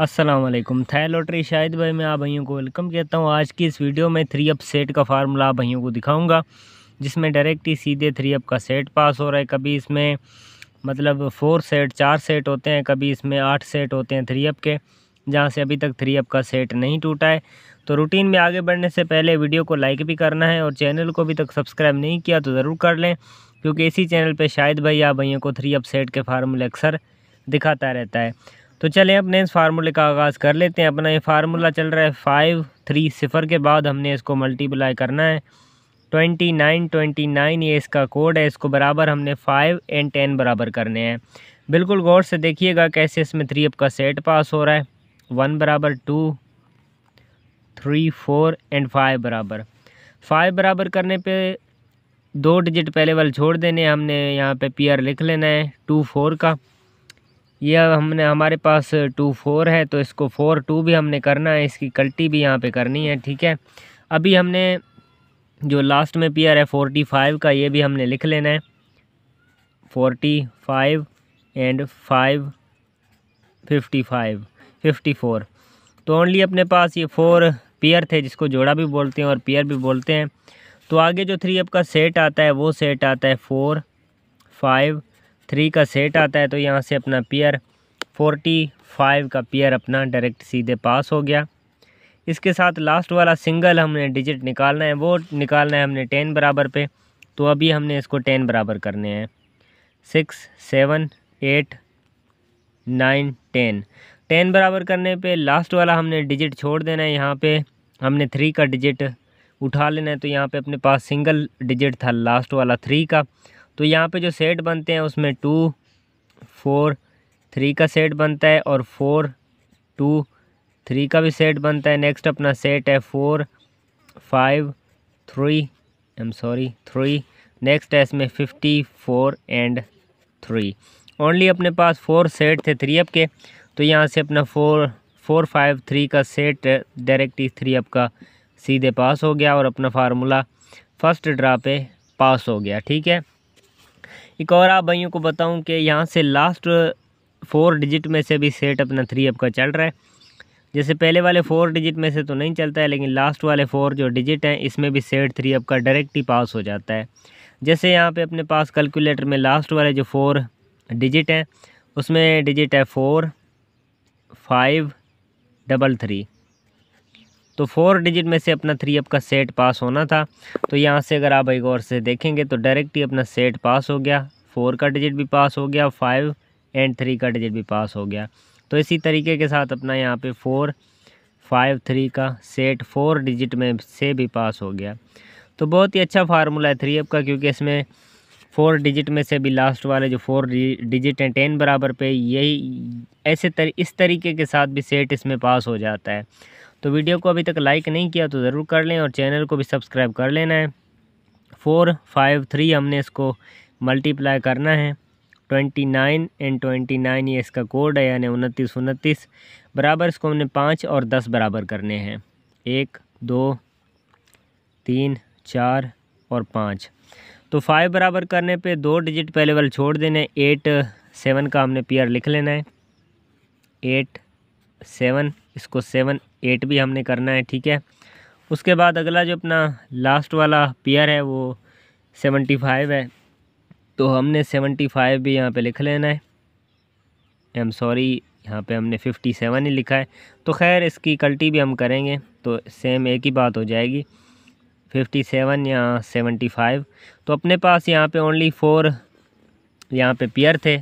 असलम थै लॉटरी शाहिद भाई मैं आप भाइयों को वेलकम कहता हूँ आज की इस वीडियो में थ्री अप सेट का फार्मूला आप भाइयों को दिखाऊंगा जिसमें डायरेक्ट ही सीधे थ्री अप का सेट पास हो रहा है कभी इसमें मतलब फोर सेट चार सेट होते हैं कभी इसमें आठ सेट होते हैं थ्री अप के जहाँ से अभी तक थ्री अप का सेट नहीं टूटा है तो रूटीन में आगे बढ़ने से पहले वीडियो को लाइक भी करना है और चैनल को अभी तक सब्सक्राइब नहीं किया तो ज़रूर कर लें क्योंकि इसी चैनल पर शाहिद भाई आप भाइयों को थ्री अप सेट के फार्मूले अक्सर दिखाता रहता है तो चलें अपने इस फार्मूले का आगाज़ कर लेते हैं अपना ये फार्मूला चल रहा है फाइव थ्री सिफ़र के बाद हमने इसको मल्टीप्लाई करना है ट्वेंटी नाइन ट्वेंटी नाइन ये इसका कोड है इसको बराबर हमने फ़ाइव एंड टेन बराबर करने हैं बिल्कुल गौर से देखिएगा कैसे इसमें थ्री अप का सेट पास हो रहा है वन बराबर two three four and five बराबर फाइव बराबर करने पे दो डिजिट पहले वाले छोड़ देने हमने यहाँ पे पीआर लिख लेना है टू फोर का यह हमने हमारे पास टू फोर है तो इसको फोर टू भी हमने करना है इसकी कल्टी भी यहाँ पे करनी है ठीक है अभी हमने जो लास्ट में पेयर है फोर्टी फाइव का ये भी हमने लिख लेना है forty five and five fifty five fifty four तो ओनली अपने पास ये फोर पेयर थे जिसको जोड़ा भी बोलते हैं और पेयर भी बोलते हैं तो आगे जो थ्री अप का सेट आता है वो सेट आता है फोर फाइव थ्री का सेट आता है तो यहाँ से अपना पेयर फोर्टी फाइव का पेयर अपना डायरेक्ट सीधे पास हो गया इसके साथ लास्ट वाला सिंगल हमने डिजिट निकालना है वो निकालना है हमने टेन बराबर पे तो अभी हमने इसको टेन बराबर करने हैं six seven eight nine ten ten बराबर करने पे लास्ट वाला हमने डिजिट छोड़ देना है यहाँ पे हमने थ्री का डिजिट उठा लेना है तो यहाँ पे अपने पास सिंगल डिजिट था लास्ट वाला थ्री का तो यहाँ पे जो सेट बनते हैं उसमें टू फोर थ्री का सेट बनता है और फोर टू थ्री का भी सेट बनता है नेक्स्ट अपना सेट है four five three I am sorry three next है इसमें fifty four and three only अपने पास फोर सेट थे थ्री अप के तो यहाँ से अपना फोर फोर फाइव थ्री का सेट डायरेक्ट इस थ्री अप का सीधे पास हो गया और अपना फार्मूला फर्स्ट ड्रा पे पास हो गया ठीक है एक और आप भाइयों को बताऊं कि यहाँ से लास्ट फोर डिजिट में से भी सेट अपना थ्री अप का चल रहा है जैसे पहले वाले फोर डिजिट में से तो नहीं चलता है लेकिन लास्ट वाले फोर जो डिजिट हैं इसमें भी सेट थ्री अप का डायरेक्ट ही पास हो जाता है जैसे यहाँ पर अपने पास कैलकुलेटर में लास्ट वाले जो फोर डिजिट हैं उसमें डिजिट है फोर फाइव डबल थ्री तो फोर डिजिट में से अपना थ्री अप का सेट पास होना था तो यहाँ से अगर आप एक और से देखेंगे तो डायरेक्ट ही अपना सेट पास हो गया फोर का डिजिट भी पास हो गया फाइव एंड थ्री का डिजिट भी पास हो गया तो इसी तरीके के साथ अपना यहाँ पे फोर फाइव थ्री का सेट फोर डिजिट में से भी पास हो गया तो बहुत ही अच्छा फार्मूला है थ्री अप का क्योंकि इसमें फोर डिजिट में से भी लास्ट वाले जो फोर डिजिट हैं टेन बराबर पे यही ऐसे तर, इस तरीके के साथ भी सेट इसमें पास हो जाता है तो वीडियो को अभी तक लाइक नहीं किया तो ज़रूर कर लें और चैनल को भी सब्सक्राइब कर लेना है फोर फाइव थ्री हमने इसको मल्टीप्लाई करना है twenty nine and twenty nine ये इसका कोड है यानी उनतीस उनतीस बराबर इसको हमने पाँच और दस बराबर करने हैं एक दो तीन चार और पाँच तो फाइव बराबर करने पे दो डिजिट पहले वाले छोड़ देने एट सेवन का हमने पेयर लिख लेना है एट सेवन इसको सेवन एट भी हमने करना है ठीक है उसके बाद अगला जो अपना लास्ट वाला पेयर है वो सेवेंटी फाइव है तो हमने सेवेंटी फाइव भी यहाँ पे लिख लेना है आई एम सॉरी यहाँ पे हमने फिफ्टी सेवन ही लिखा है तो खैर इसकी कल्टी भी हम करेंगे तो सेम एक ही बात हो जाएगी फिफ्टी सेवन या सेवेंटी फाइव तो अपने पास यहाँ पे ओनली फ़ोर यहाँ पे पेयर थे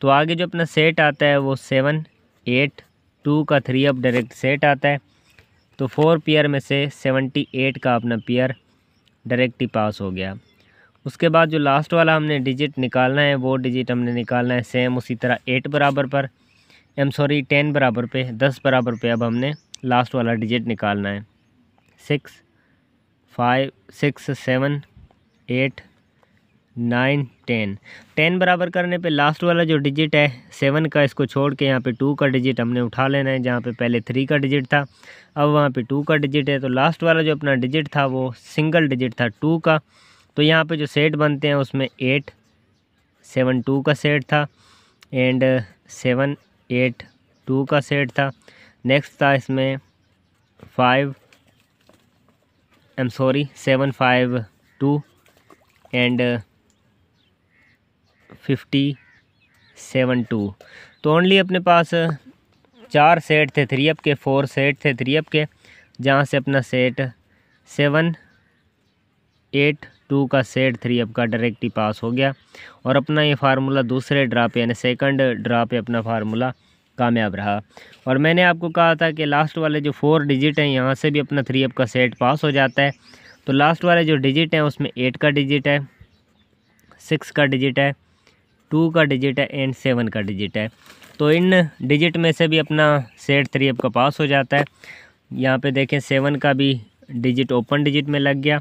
तो आगे जो अपना सेट आता है वो सेवन एट टू का थ्री अब डायरेक्ट सेट आता है तो फोर पेयर में से सेवेंटी एट का अपना पेयर डायरेक्ट ही पास हो गया उसके बाद जो लास्ट वाला हमने डिजिट निकालना है वो डिजिट हमने निकालना है सेम उसी तरह एट बराबर पर एम सॉरी टेन बराबर पे दस बराबर पे अब हमने लास्ट वाला डिजिट निकालना है six five six seven eight nine ten ten बराबर करने पे लास्ट वाला जो डिजिट है सेवन का इसको छोड़ के यहाँ पे टू का डिजिट हमने उठा लेना है जहाँ पे पहले थ्री का डिजिट था अब वहाँ पे टू का डिजिट है तो लास्ट वाला जो अपना डिजिट था वो सिंगल डिजिट था टू का तो यहाँ पे जो सेट बनते हैं उसमें एट सेवन टू का सेट था एंड सेवन एट टू का सेट था नेक्स्ट था इसमें five I am sorry seven five two and fifty seven two तो ओनली अपने पास चार सेट थे थ्री अप के फोर सेट थे थ्री अप के जहाँ से अपना सेट सेवन एट टू का सेट थ्री अप का डायरेक्ट ही पास हो गया और अपना ये फार्मूला दूसरे ड्रा पे यानी सेकंड ड्रा पे अपना फार्मूला कामयाब रहा और मैंने आपको कहा था कि लास्ट वाले जो फोर डिजिट हैं यहाँ से भी अपना थ्री अप का सेट पास हो जाता है तो लास्ट वाले जो डिजिट हैं उसमें एट का डिजिट है सिक्स का डिजिट है टू का डिजिट है एंड सेवन का डिजिट है तो इन डिजिट में से भी अपना सेट थ्री आपका पास हो जाता है यहाँ पे देखें सेवन का भी डिजिट ओपन डिजिट में लग गया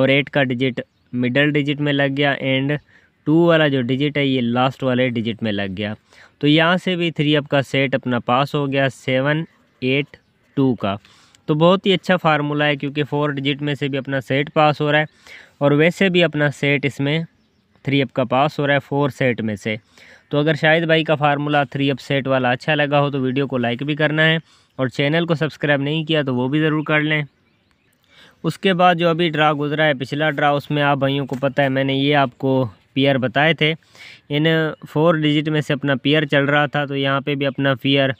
और एट का डिजिट मिडल डिजिट में लग गया एंड टू वाला जो डिजिट है ये लास्ट वाले डिजिट में लग गया तो यहाँ से भी थ्री अप का सेट अपना पास हो गया सेवन एट टू का तो बहुत ही अच्छा फार्मूला है क्योंकि फोर डिजिट में से भी अपना सेट पास हो रहा है और वैसे भी अपना सेट इसमें थ्री अप का पास हो रहा है फोर सेट में से तो अगर शायद भाई का फार्मूला थ्री अप सेट वाला अच्छा लगा हो तो वीडियो को लाइक भी करना है और चैनल को सब्सक्राइब नहीं किया तो वो भी ज़रूर कर लें उसके बाद जो अभी ड्रा गुजरा है पिछला ड्रा उसमें आप भाइयों को पता है मैंने ये आपको पेयर बताए थे इन फोर डिजिट में से अपना पेयर चल रहा था तो यहाँ पे भी अपना पियर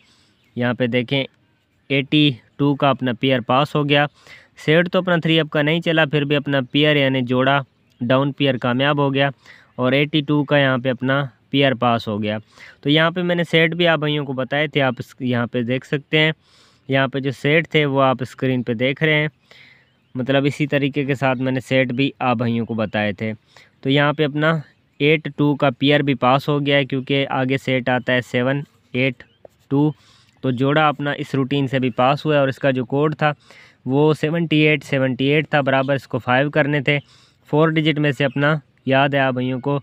यहाँ पे देखें एटी टू का अपना पेयर पास हो गया सेट तो अपना थ्री अप का नहीं चला फिर भी अपना पेयर यानी जोड़ा डाउन पेयर कामयाब हो गया और 82 का यहाँ पे अपना पेयर पास हो गया तो यहाँ पे मैंने सेट भी आप भाइयों को बताए थे आप यहाँ पे देख सकते हैं यहाँ पे जो सेट थे वो आप स्क्रीन पे देख रहे हैं मतलब इसी तरीके के साथ मैंने सेट भी आप भाइयों को बताए थे तो यहाँ पे अपना एट टू का पेयर भी पास हो गया है क्योंकि आगे सेट आता है सेवन एट टू तो जोड़ा अपना इस रूटीन से भी पास हुआ है और इसका जो कोड था वो सेवनटी एट सेवेंटी एट था बराबर इसको फाइव करने थे फोर डिजिट में से अपना याद है आप भैयों को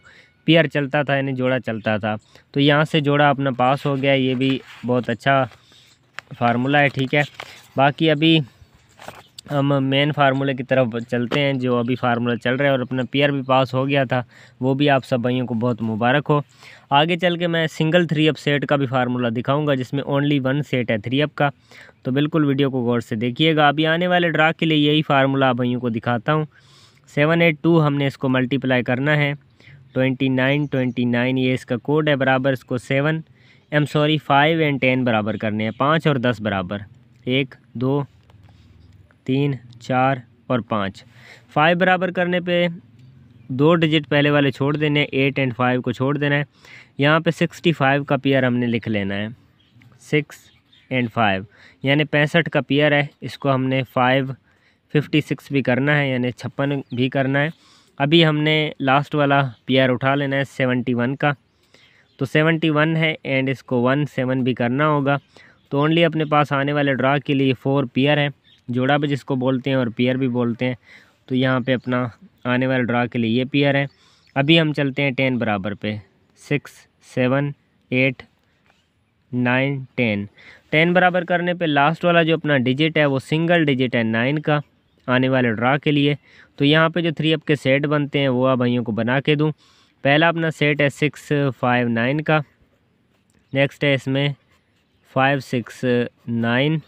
पेयर चलता था यानी जोड़ा चलता था तो यहाँ से जोड़ा अपना पास हो गया ये भी बहुत अच्छा फार्मूला है ठीक है बाकी अभी हम मेन फार्मूले की तरफ चलते हैं जो अभी फार्मूला चल रहा है और अपना पेयर भी पास हो गया था वो भी आप सब भाइयों को बहुत मुबारक हो आगे चल के मैं सिंगल थ्री अप सेट का भी फार्मूला दिखाऊंगा जिसमें ओनली वन सेट है थ्री अप का तो बिल्कुल वीडियो को गौर से देखिएगा अभी आने वाले ड्रा के लिए यही फार्मूला भाइयों को दिखाता हूँ सेवन एट टू हमने इसको मल्टीप्लाई करना है ट्वेंटी नाइन ट्वेंटी नाइन ये इसका कोड है बराबर इसको seven am sorry five and ten बराबर करने हैं पाँच और दस बराबर एक दो तीन चार और पाँच फाइव बराबर करने पे दो डिजिट पहले वाले छोड़ देने हैं एट एंड फाइव को छोड़ देना है यहाँ पे सिक्सटी फाइव का पेयर हमने लिख लेना है सिक्स एंड फाइव यानी पैंसठ का पेयर है इसको हमने फाइव फिफ्टी सिक्स भी करना है यानी छप्पन भी करना है अभी हमने लास्ट वाला पेयर उठा लेना है सेवनटी वन का तो सेवेंटी वन है एंड इसको वन सेवन भी करना होगा तो ओनली अपने पास आने वाले ड्रा के लिए फ़ोर पेयर है जोड़ा भी जिसको बोलते हैं और पेयर भी बोलते हैं तो यहाँ पे अपना आने वाले ड्रा के लिए ये पेयर है अभी हम चलते हैं टेन बराबर पे six seven eight nine ten ten बराबर करने पे लास्ट वाला जो अपना डिजिट है वो सिंगल डिजिट है नाइन का आने वाले ड्रा के लिए तो यहाँ पे जो थ्री अप के सेट बनते हैं वो आप भाइयों को बना के दूँ पहला अपना सेट है सिक्स फाइव नाइन का नेक्स्ट है इसमें फाइव सिक्स नाइन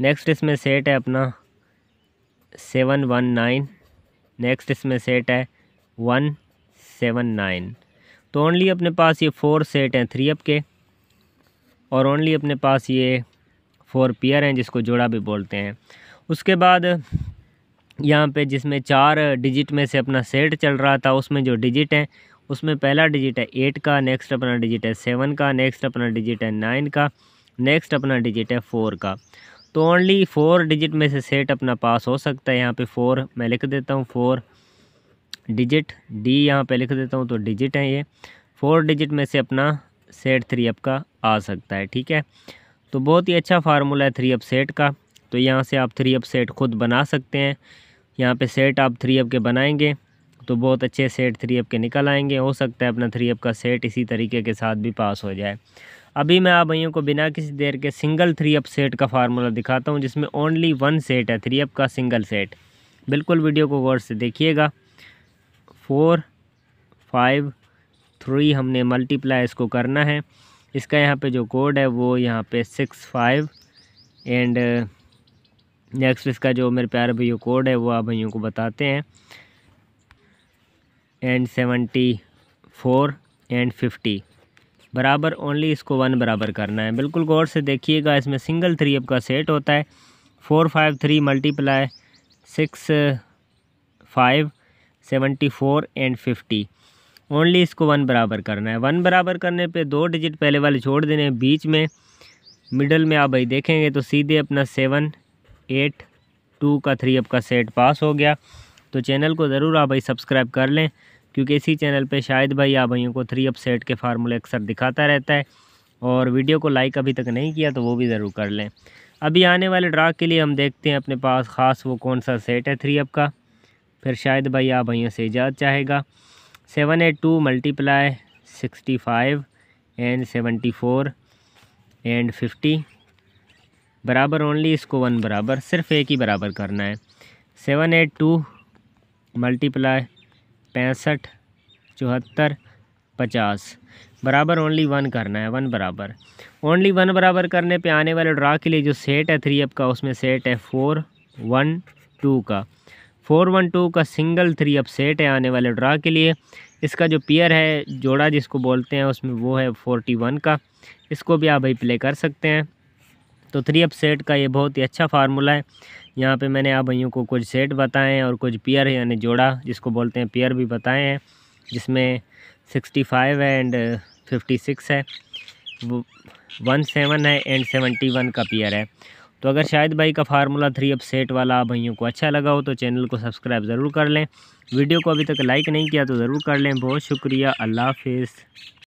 नेक्स्ट इसमें सेट है अपना सेवन वन नाइन नेक्स्ट इसमें सेट है वन सेवन नाइन तो ओनली अपने पास ये फ़ोर सेट हैं थ्री अप के और ओनली अपने पास ये फोर पेयर हैं जिसको जोड़ा भी बोलते हैं उसके बाद यहाँ पे जिसमें चार डिजिट में से अपना सेट चल रहा था उसमें जो डिजिट है उसमें पहला डिजिट है एट का नेक्स्ट अपना डिजिट है सेवन का नेक्स्ट अपना डिजिट है नाइन का नेक्स्ट अपना डिजिट है फोर का तो ओनली फोर डिजिट में से सेट अपना पास हो सकता है यहाँ पे फोर मैं लिख देता हूँ फोर डिजिट डी यहाँ पे लिख देता हूँ तो डिजिट है ये फोर डिजिट में से अपना सेट थ्री अप का आ सकता है ठीक है तो बहुत ही अच्छा फार्मूला है थ्री अप सेट का तो यहाँ से आप थ्री अप सेट खुद बना सकते हैं यहाँ पे सेट आप थ्री एप के बनाएंगे तो बहुत अच्छे सेट थ्री एप के निकल आएंगे हो सकता है अपना थ्री एप का सेट इसी तरीके के साथ भी पास हो जाए अभी मैं आप भैया को बिना किसी देर के सिंगल थ्री अप सेट का फार्मूला दिखाता हूँ जिसमें ओनली वन सेट है थ्री अप का सिंगल सेट बिल्कुल वीडियो को गौर से देखिएगा फोर फाइव थ्री हमने मल्टीप्लाई इसको करना है इसका यहाँ पे जो कोड है वो यहाँ पे सिक्स फाइव एंड नेक्स्ट इसका जो मेरे प्यारे भैया कोड है वो आप भैयों को बताते हैं and seventy four and fifty बराबर ओनली इसको वन बराबर करना है बिल्कुल गौर से देखिएगा इसमें सिंगल थ्री आपका का सेट होता है four five three multiply six five seventy four and fifty only इसको वन बराबर करना है वन बराबर करने पे दो डिजिट पहले वाले छोड़ देने हैं बीच में मिडल में आप भाई देखेंगे तो सीधे अपना सेवन एट टू का थ्री आपका सेट पास हो गया तो चैनल को ज़रूर आप भाई सब्सक्राइब कर लें क्योंकि इसी चैनल पे शायद भाई आप भाइयों को थ्री अप सेट के फार्मूले अक्सर दिखाता रहता है और वीडियो को लाइक अभी तक नहीं किया तो वो भी ज़रूर कर लें अभी आने वाले ड्रा के लिए हम देखते हैं अपने पास ख़ास वो कौन सा सेट है थ्री अप का फिर शायद भाई आप भाइयों से इजाज़ चाहेगा seven eight two multiply sixty five and seventy four and fifty बराबर ओनली इसको वन बराबर सिर्फ एक ही बराबर करना है सेवन एट टू मल्टीप्लाई पैंसठ चौहत्तर पचास बराबर ओनली वन करना है वन बराबर ओनली वन बराबर करने पे आने वाले ड्रा के लिए जो सेट है थ्री अप का उसमें सेट है फोर वन टू का फोर वन टू का सिंगल थ्री अप सेट है आने वाले ड्रा के लिए इसका जो पेयर है जोड़ा जिसको बोलते हैं उसमें वो है फोर्टी वन का इसको भी आप भाई प्ले कर सकते हैं तो थ्री अप सेट का ये बहुत ही अच्छा फार्मूला है यहाँ पे मैंने आप भाइयों को कुछ सेट बताए हैं और कुछ पेयर यानी जोड़ा जिसको बोलते हैं पेयर भी बताए हैं जिसमें सिक्सटी फाइव है एंड फिफ्टी सिक्स है वो वन सेवन है एंड सेवेंटी वन का पेयर है तो अगर शायद भाई का फार्मूला थ्री अप सेट वाला आप भाइयों को अच्छा लगा हो तो चैनल को सब्सक्राइब ज़रूर कर लें वीडियो को अभी तक लाइक नहीं किया तो ज़रूर कर लें बहुत शुक्रिया अल्लाह हाफिज़